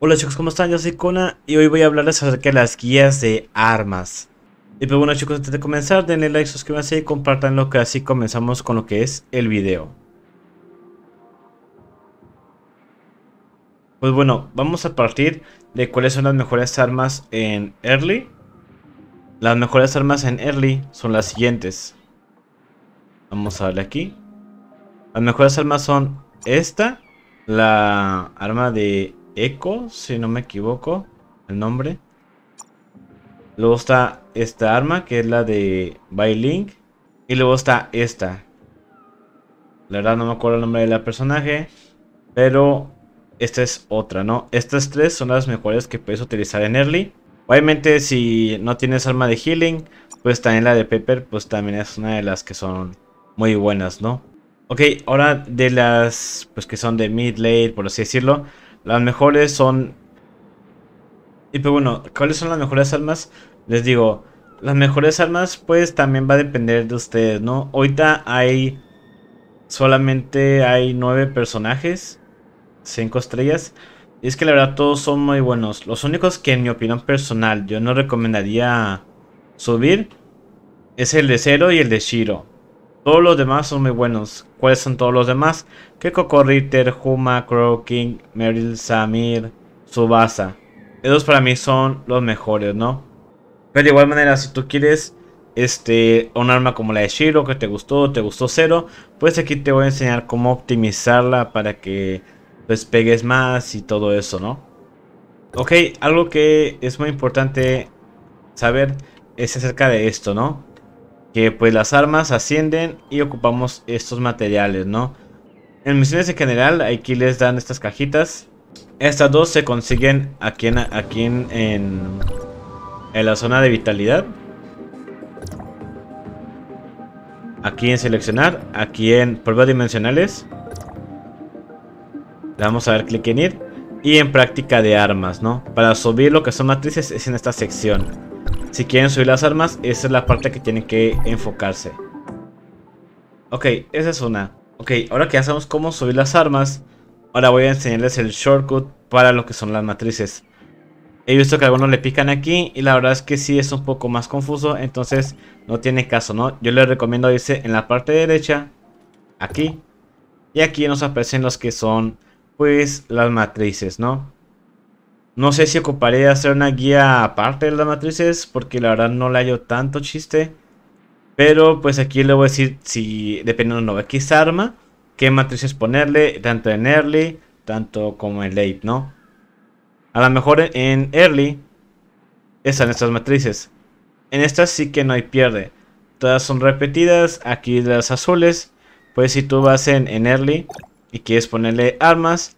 Hola chicos, ¿cómo están? Yo soy Kona y hoy voy a hablarles acerca de las guías de armas. Y pues bueno chicos, antes de comenzar, denle like, suscríbanse y compartan lo que así comenzamos con lo que es el video. Pues bueno, vamos a partir de cuáles son las mejores armas en Early. Las mejores armas en Early son las siguientes. Vamos a darle aquí. Las mejores armas son esta, la arma de Echo, si no me equivoco, el nombre. Luego está esta arma, que es la de Bailing Y luego está esta. La verdad no me acuerdo el nombre de la personaje. Pero esta es otra, ¿no? Estas tres son las mejores que puedes utilizar en early. Obviamente si no tienes arma de healing, pues también la de Pepper, pues también es una de las que son muy buenas, ¿no? Ok, ahora de las pues que son de mid late, por así decirlo, las mejores son... Y pues bueno, ¿cuáles son las mejores armas? Les digo, las mejores armas pues también va a depender de ustedes, ¿no? Ahorita hay... Solamente hay nueve personajes. cinco estrellas. Y es que la verdad todos son muy buenos. Los únicos que en mi opinión personal yo no recomendaría subir es el de Zero y el de Shiro. Todos los demás son muy buenos. ¿Cuáles son todos los demás? coco Ritter, Huma, Crow King, Meryl, Samir, Subasa. Esos para mí son los mejores, ¿no? Pero de igual manera, si tú quieres este, un arma como la de Shiro que te gustó, te gustó cero, pues aquí te voy a enseñar cómo optimizarla para que pues pegues más y todo eso, ¿no? Ok, algo que es muy importante saber es acerca de esto, ¿no? que pues las armas ascienden y ocupamos estos materiales, ¿no? En misiones en general, aquí les dan estas cajitas. Estas dos se consiguen aquí en, aquí en, en, la zona de vitalidad. Aquí en seleccionar, aquí en pruebas dimensionales. Le vamos a dar clic en ir. Y en práctica de armas, ¿no? Para subir lo que son matrices es en esta sección. Si quieren subir las armas, esa es la parte que tienen que enfocarse. Ok, esa es una. Ok, ahora que ya sabemos cómo subir las armas, ahora voy a enseñarles el shortcut para lo que son las matrices. He visto que algunos le pican aquí y la verdad es que sí es un poco más confuso, entonces no tiene caso, ¿no? Yo les recomiendo irse en la parte derecha, aquí, y aquí nos aparecen los que son, pues, las matrices, ¿no? No sé si ocuparé hacer una guía aparte de las matrices, porque la verdad no le hallo tanto chiste. Pero pues aquí le voy a decir si, dependiendo de X arma, qué matrices ponerle, tanto en early, tanto como en late, ¿no? A lo mejor en early están estas matrices. En estas sí que no hay pierde. Todas son repetidas, aquí las azules. Pues si tú vas en early y quieres ponerle armas,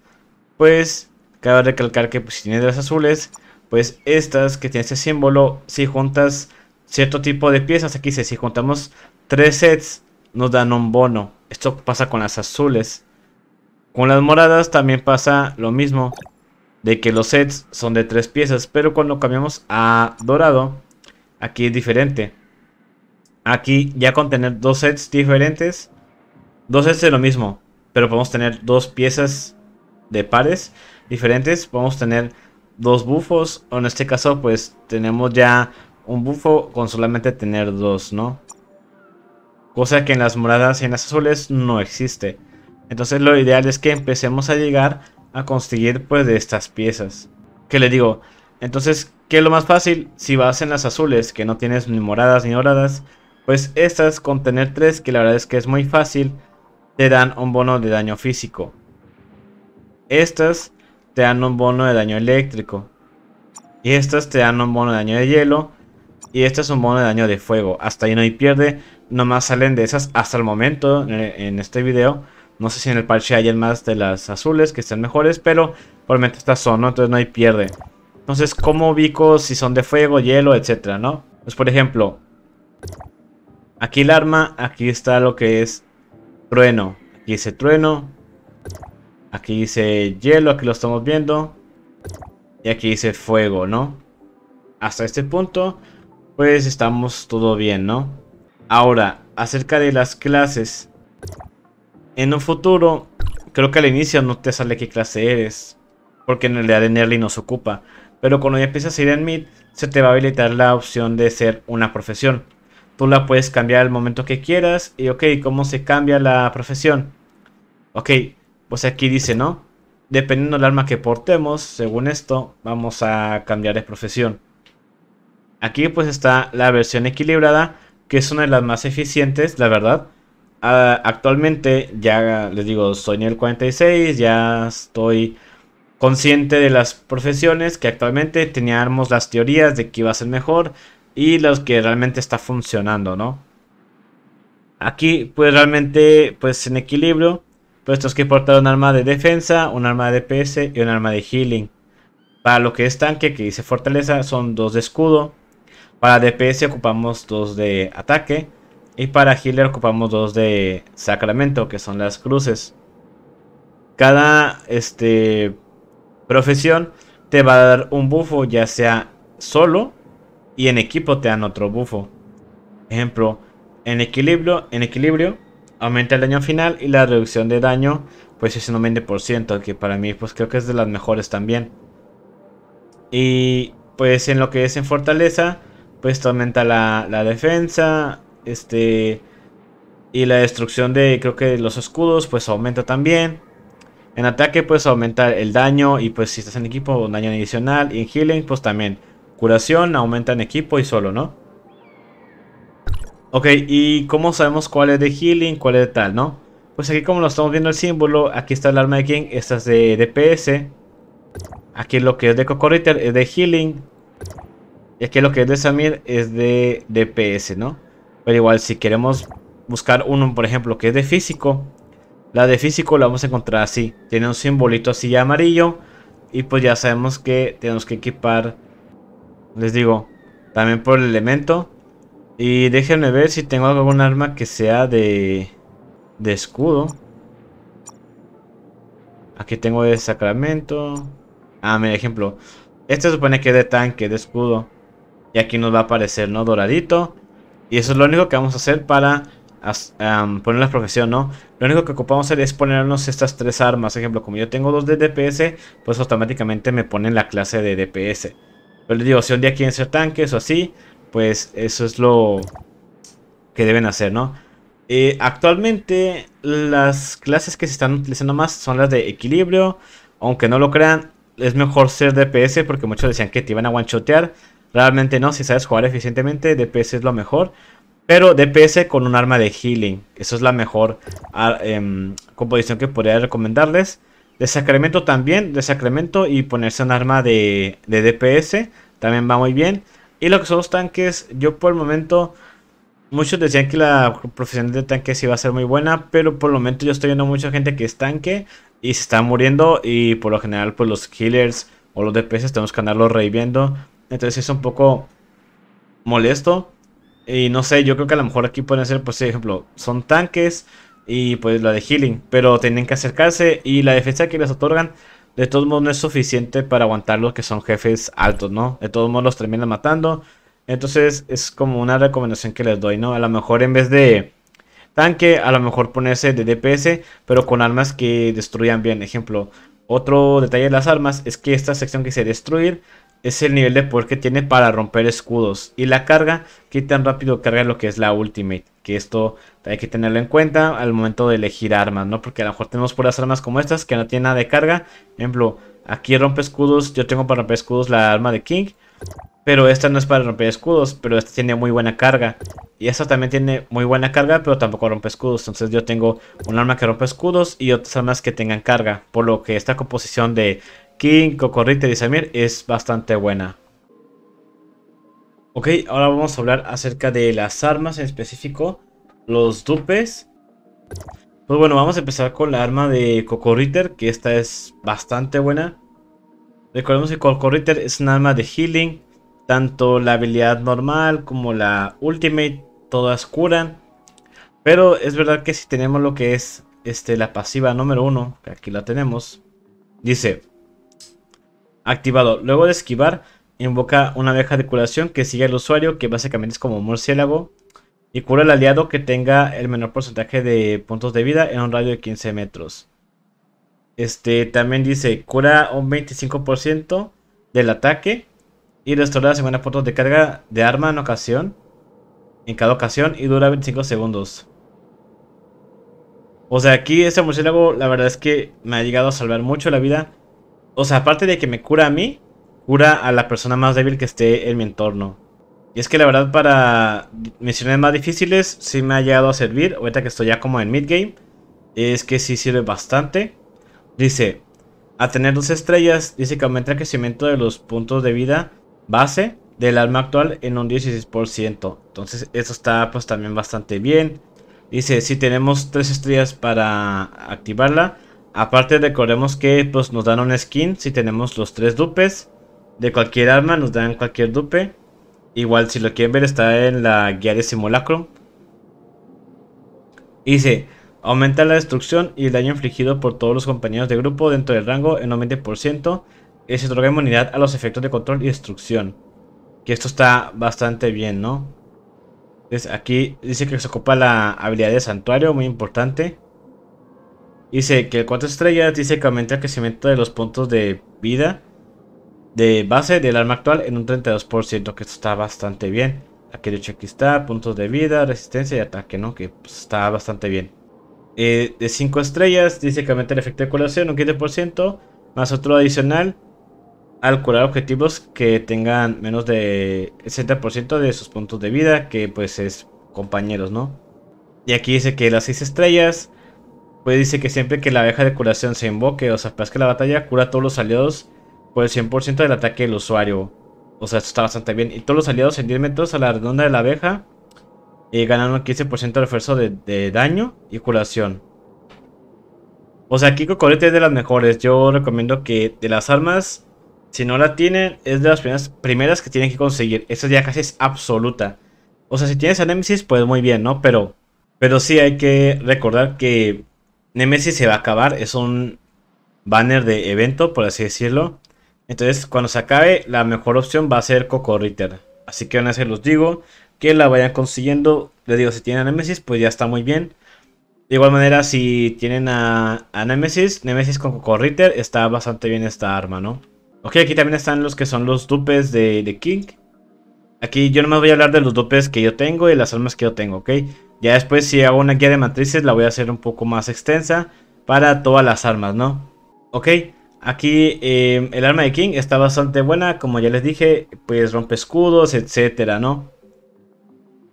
pues Cabe recalcar que pues, si tienes las azules, pues estas que tienen ese símbolo, si juntas cierto tipo de piezas, aquí dice, si juntamos tres sets, nos dan un bono. Esto pasa con las azules. Con las moradas también pasa lo mismo, de que los sets son de tres piezas, pero cuando cambiamos a dorado, aquí es diferente. Aquí ya con tener dos sets diferentes, dos sets es lo mismo, pero podemos tener dos piezas de pares diferentes. Vamos a tener dos bufos, o en este caso pues tenemos ya un bufo con solamente tener dos, ¿no? Cosa que en las moradas y en las azules no existe. Entonces lo ideal es que empecemos a llegar a conseguir pues de estas piezas. ¿Qué le digo? Entonces, ¿qué es lo más fácil? Si vas en las azules, que no tienes ni moradas ni doradas, pues estas con tener tres que la verdad es que es muy fácil, te dan un bono de daño físico. Estas te dan un bono de daño eléctrico. Y estas te dan un bono de daño de hielo. Y estas es un bono de daño de fuego. Hasta ahí no hay pierde. Nomás salen de esas hasta el momento en este video. No sé si en el parche hay más de las azules que sean mejores. Pero probablemente estas son, ¿no? Entonces no hay pierde. Entonces, ¿cómo ubico si son de fuego, hielo, etcétera, no? Pues por ejemplo, aquí el arma, aquí está lo que es trueno. Aquí dice trueno, Aquí dice hielo, aquí lo estamos viendo. Y aquí dice fuego, ¿no? Hasta este punto, pues estamos todo bien, ¿no? Ahora, acerca de las clases. En un futuro, creo que al inicio no te sale qué clase eres. Porque en realidad en Early nos ocupa. Pero cuando ya empiezas a ir en Mid, se te va a habilitar la opción de ser una profesión. Tú la puedes cambiar al momento que quieras. Y ok, ¿cómo se cambia la profesión? Ok, pues aquí dice, ¿no? Dependiendo del arma que portemos, según esto, vamos a cambiar de profesión. Aquí pues está la versión equilibrada, que es una de las más eficientes, la verdad. Ah, actualmente ya les digo, soy nivel 46, ya estoy consciente de las profesiones que actualmente teníamos las teorías de que iba a ser mejor y los que realmente está funcionando, ¿no? Aquí pues realmente pues en equilibrio es que portar un arma de defensa, un arma de DPS y un arma de healing. Para lo que es tanque, que dice fortaleza, son dos de escudo. Para DPS ocupamos dos de ataque. Y para healer ocupamos dos de sacramento, que son las cruces. Cada este, profesión te va a dar un bufo, ya sea solo y en equipo te dan otro bufo. Ejemplo, en equilibrio, en equilibrio Aumenta el daño final y la reducción de daño pues es un 20%, que para mí pues creo que es de las mejores también. Y pues en lo que es en fortaleza, pues aumenta la, la defensa, este... Y la destrucción de creo que los escudos pues aumenta también. En ataque pues aumenta el daño y pues si estás en equipo un daño adicional. Y en healing pues también curación aumenta en equipo y solo, ¿no? Ok, ¿y cómo sabemos cuál es de healing, cuál es de tal, no? Pues aquí como lo estamos viendo el símbolo, aquí está el arma de King, esta es de DPS. Aquí lo que es de Cocoriter es de healing. Y aquí lo que es de Samir es de DPS, ¿no? Pero igual si queremos buscar uno, por ejemplo, que es de físico. La de físico la vamos a encontrar así. Tiene un simbolito así amarillo. Y pues ya sabemos que tenemos que equipar, les digo, también por el elemento y déjenme ver si tengo algún arma que sea de, escudo. Aquí tengo de sacramento. Ah, mira, ejemplo. Este supone que es de tanque, de escudo. Y aquí nos va a aparecer, ¿no? Doradito. Y eso es lo único que vamos a hacer para poner la profesión, ¿no? Lo único que ocupamos hacer es ponernos estas tres armas. ejemplo, como yo tengo dos de DPS, pues automáticamente me ponen la clase de DPS. Pero les digo, si un día quieren ser tanques o así, pues eso es lo que deben hacer, ¿no? Eh, actualmente las clases que se están utilizando más son las de equilibrio, aunque no lo crean, es mejor ser DPS porque muchos decían que te iban a one-shotear, realmente no, si sabes jugar eficientemente, DPS es lo mejor, pero DPS con un arma de healing. Eso es la mejor ah, em, composición que podría recomendarles. De Sacramento también. De Sacramento y ponerse un arma de, DPS. También va muy bien. Y lo que son los tanques, yo por el momento, muchos decían que la profesión de tanques iba a ser muy buena, pero por el momento yo estoy viendo mucha gente que es tanque y se está muriendo y por lo general pues los healers o los DPS tenemos que andarlos reviviendo. Entonces es un poco molesto. Y no sé, yo creo que a lo mejor aquí pueden ser, pues, por ejemplo, son tanques y pues la de healing. Pero tienen que acercarse y la defensa que les otorgan de todos modos no es suficiente para aguantar los que son jefes altos, ¿no? De todos modos los terminan matando. Entonces es como una recomendación que les doy, ¿no? A lo mejor en vez de tanque, a lo mejor ponerse de DPS, pero con armas que destruyan bien. Ejemplo, otro detalle de las armas es que esta sección que dice destruir es el nivel de poder que tiene para romper escudos. Y la carga, que tan rápido carga lo que es la ultimate. Que esto hay que tenerlo en cuenta al momento de elegir armas, ¿no? Porque a lo mejor tenemos puras armas como estas que no tienen nada de carga. ejemplo, aquí rompe escudos. Yo tengo para romper escudos la arma de King. Pero esta no es para romper escudos, pero esta tiene muy buena carga. Y esta también tiene muy buena carga, pero tampoco rompe escudos. Entonces yo tengo un arma que rompe escudos y otras armas que tengan carga. Por lo que esta composición de King, Cocorrita y Samir es bastante buena. Ok, ahora vamos a hablar acerca de las armas en específico, los dupes. Pues bueno, vamos a empezar con la arma de Cocorriter, que esta es bastante buena. Recordemos que Cocorriter es un arma de healing, tanto la habilidad normal como la ultimate, todas curan. Pero es verdad que si tenemos lo que es este, la pasiva número uno. que aquí la tenemos, dice activado. Luego de esquivar, invoca una abeja de curación que sigue al usuario, que básicamente es como murciélago. Y cura al aliado que tenga el menor porcentaje de puntos de vida en un radio de 15 metros. Este también dice, cura un 25% del ataque y restaura 50 puntos de carga de arma en ocasión. En cada ocasión y dura 25 segundos. O sea, aquí este murciélago la verdad es que me ha llegado a salvar mucho la vida. O sea, aparte de que me cura a mí, cura a la persona más débil que esté en mi entorno. Y es que la verdad para misiones más difíciles sí me ha llegado a servir, ahorita que estoy ya como en midgame, es que sí sirve bastante. Dice, a tener dos estrellas, dice que aumenta el crecimiento de los puntos de vida base del alma actual en un 16%. Entonces eso está pues también bastante bien. Dice, si tenemos tres estrellas para activarla, Aparte recordemos que pues, nos dan un skin si tenemos los tres dupes. De cualquier arma nos dan cualquier dupe. Igual si lo quieren ver está en la guía de simulacro. Dice, aumenta la destrucción y el daño infligido por todos los compañeros de grupo dentro del rango en un 20%. Y se otorga inmunidad a los efectos de control y destrucción. Que esto está bastante bien, ¿no? Entonces aquí dice que se ocupa la habilidad de santuario, muy importante. Dice que el 4 estrellas dice que aumenta el crecimiento de los puntos de vida de base del arma actual en un 32%, que está bastante bien. Aquí de aquí está, puntos de vida, resistencia y ataque, ¿no? Que pues, está bastante bien. Eh, de 5 estrellas dice que aumenta el efecto de curación un 15%, más otro adicional al curar objetivos que tengan menos de 60% de sus puntos de vida, que pues es compañeros, ¿no? Y aquí dice que las 6 estrellas pues dice que siempre que la abeja de curación se invoque o sea, que la batalla, cura a todos los aliados por el 100% del ataque del usuario. O sea, esto está bastante bien. Y todos los aliados en 10 metros a la redonda de la abeja eh, un 15% de refuerzo de, daño y curación. O sea, Kiko Corete es de las mejores. Yo recomiendo que de las armas, si no la tienen, es de las primeras, primeras que tienen que conseguir. Esa ya casi es absoluta. O sea, si tienes a Nemesis, pues muy bien, ¿no? Pero, pero sí hay que recordar que Nemesis se va a acabar, es un banner de evento, por así decirlo. Entonces, cuando se acabe, la mejor opción va a ser Coco Ritter. Así que una vez los digo, que la vayan consiguiendo. Les digo, si tienen a Nemesis, pues ya está muy bien. De igual manera, si tienen a, a Nemesis, Nemesis con Coco Ritter, está bastante bien esta arma, ¿no? Ok, aquí también están los que son los dupes de, de King. Aquí yo no me voy a hablar de los dupes que yo tengo y las armas que yo tengo, ¿ok? Ya después si hago una guía de matrices la voy a hacer un poco más extensa para todas las armas, ¿no? Ok, aquí em, el arma de King está bastante buena, como ya les dije, pues rompe escudos, etcétera, ¿no?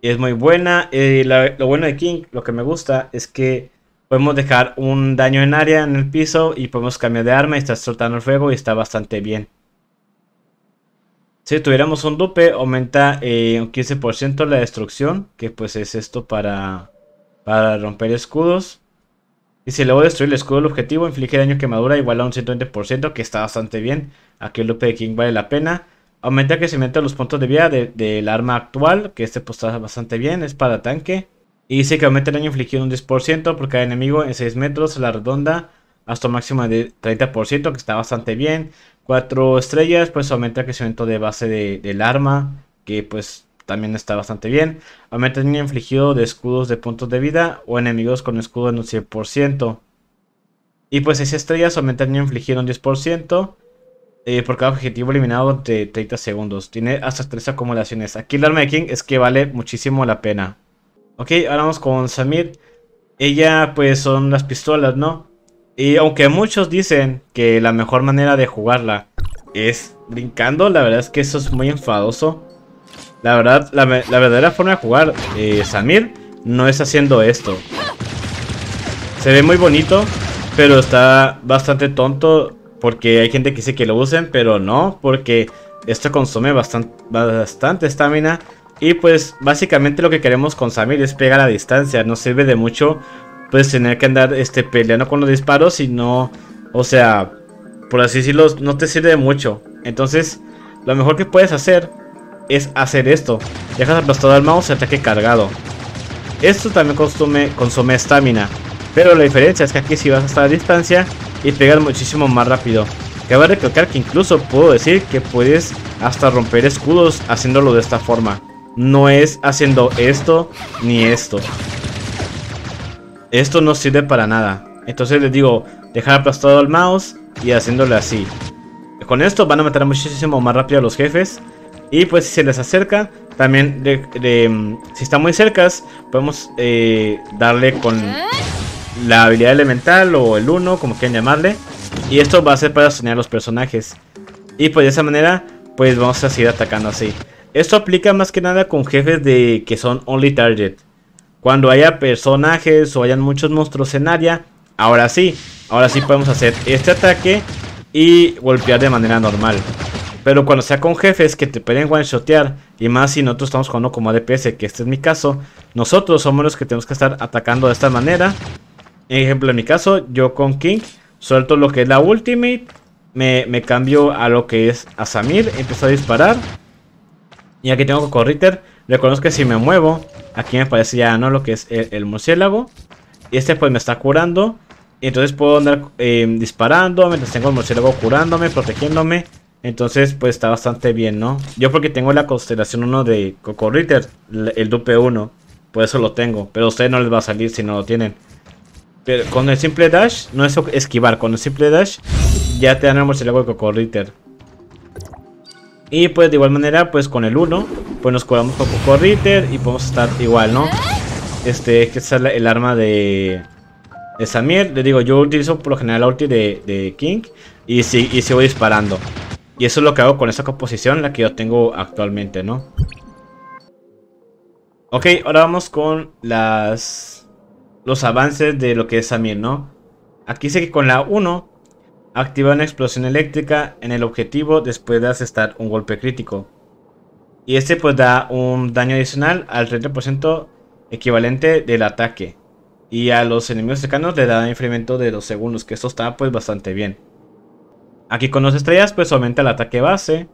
Es muy buena, eh, lo bueno de King, lo que me gusta es que podemos dejar un daño en área en el piso y podemos cambiar de arma y está soltando el fuego y está bastante bien. Si tuviéramos un dupe, aumenta eh, un 15% la destrucción, que pues es esto para, para romper escudos. Y si luego destruir el escudo el objetivo, inflige daño quemadura igual a un 120%, que está bastante bien. Aquí el dupe de King vale la pena. Aumenta que se de los puntos de vida del arma actual, que este pues está bastante bien, es para tanque. Y dice que aumenta el daño infligido un 10% por cada enemigo en 6 metros a la redonda hasta un máximo de 30%, que está bastante bien. 4 estrellas, pues aumenta el crecimiento de base de, del arma, que pues también está bastante bien. Aumenta el daño infligido de escudos de puntos de vida o enemigos con escudo en un 100%. Y pues 6 estrellas, aumenta el daño infligido en un 10%. Eh, por cada objetivo eliminado de 30 segundos. Tiene hasta 3 acumulaciones. Aquí el arma de King es que vale muchísimo la pena. Ok, ahora vamos con Samir. Ella pues son las pistolas, ¿no? Y aunque muchos dicen que la mejor manera de jugarla es brincando, la verdad es que eso es muy enfadoso. La verdad, la, verdadera forma de jugar eh, Samir no es haciendo esto. Se ve muy bonito, pero está bastante tonto porque hay gente que dice que lo usen, pero no, porque esto consume bastante, bastante estamina. Y pues básicamente lo que queremos con Samir es pegar a distancia, no sirve de mucho puedes tener que andar este, peleando con los disparos y no, o sea, por así decirlo, no te sirve mucho. Entonces, lo mejor que puedes hacer es hacer esto. Dejas aplastado al mouse y ataque cargado. Esto también consume consume estamina, pero la diferencia es que aquí si vas hasta la distancia y pegas muchísimo más rápido. Cabe recalcar que incluso puedo decir que puedes hasta romper escudos haciéndolo de esta forma. No es haciendo esto ni esto. Esto no sirve para nada. Entonces les digo, dejar aplastado al mouse y haciéndole así. Con esto van a matar muchísimo más rápido a los jefes. Y pues si se les acerca, también mm, si están muy cercas, podemos eh, darle con la habilidad elemental o el 1, como quieran llamarle. Y esto va a ser para soñar a los personajes. Y pues de esa manera, pues vamos a seguir atacando así. Esto aplica más que nada con jefes de que son only target. Cuando haya personajes o hayan muchos monstruos en área, ahora sí, ahora sí podemos hacer este ataque y golpear de manera normal. Pero cuando sea con jefes que te pueden one-shotear, y más si nosotros estamos jugando como DPS, que este es mi caso, nosotros somos los que tenemos que estar atacando de esta manera. Ejemplo, en mi caso, yo con King suelto lo que es la ultimate, me, cambio a lo que es a Samir, empiezo a disparar. Y aquí tengo con Ritter Reconozco que si me muevo, aquí me parece ya no lo que es el, murciélago. Y este pues me está curando. Y entonces puedo andar em, disparando mientras tengo el murciélago curándome, protegiéndome. Entonces pues está bastante bien, ¿no? Yo porque tengo la constelación 1 de Coco Ritter, el dupe 1. Por eso lo tengo. Pero a ustedes no les va a salir si no lo tienen. Pero con el simple dash, no es esquivar. Con el simple dash ya te dan el murciélago de Coco Ritter. Y pues de igual manera, pues con el 1, pues nos curamos con poco Ritter y podemos estar igual, ¿no? Este, que es el arma de, de Samir. Les digo, yo utilizo por lo general la ulti de, King y, y sigo disparando. Y eso es lo que hago con esta composición, la que yo tengo actualmente, ¿no? Ok, ahora vamos con las los avances de lo que es Samir, ¿no? Aquí sé que con la 1 activa una explosión eléctrica en el objetivo después de asestar un golpe crítico. Y este pues da un daño adicional al 30% equivalente del ataque. Y a los enemigos cercanos le da un incremento de 2 segundos, que esto está pues bastante bien. Aquí con 2 estrellas pues aumenta el ataque base.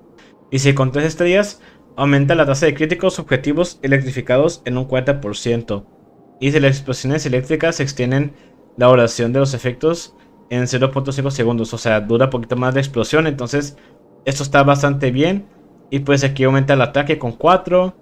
Y si con 3 estrellas aumenta la tasa de críticos objetivos electrificados en un 40%. Y si las explosiones eléctricas se extienden la duración de los efectos en 0.5 segundos. O sea, dura un poquito más la explosión. Entonces, esto está bastante bien. Y pues aquí aumenta el ataque con 4.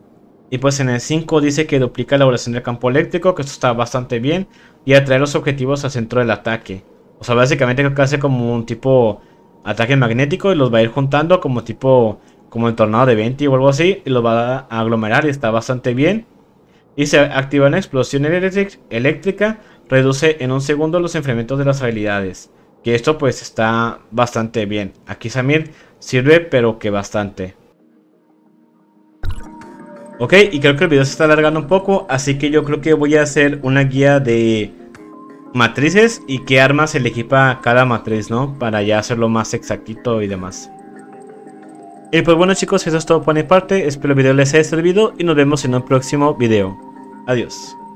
Y pues en el 5 dice que duplica la duración del campo eléctrico, que esto está bastante bien. Y atrae los objetivos al centro del ataque. O sea, básicamente que hace como un tipo ataque magnético y los va a ir juntando como tipo... Como el tornado de 20 o algo así. Y los va a aglomerar y está bastante bien. Y se activa una explosión eléctrica reduce en un segundo los enfriamientos de las habilidades. Que esto pues está bastante bien. Aquí Samir sirve pero que bastante. Ok, y creo que el video se está alargando un poco, así que yo creo que voy a hacer una guía de matrices y qué armas se le equipa cada matriz, ¿no? Para ya hacerlo más exactito y demás. Y pues bueno chicos, eso es todo por mi parte, espero el video les haya servido y nos vemos en un próximo video. Adiós.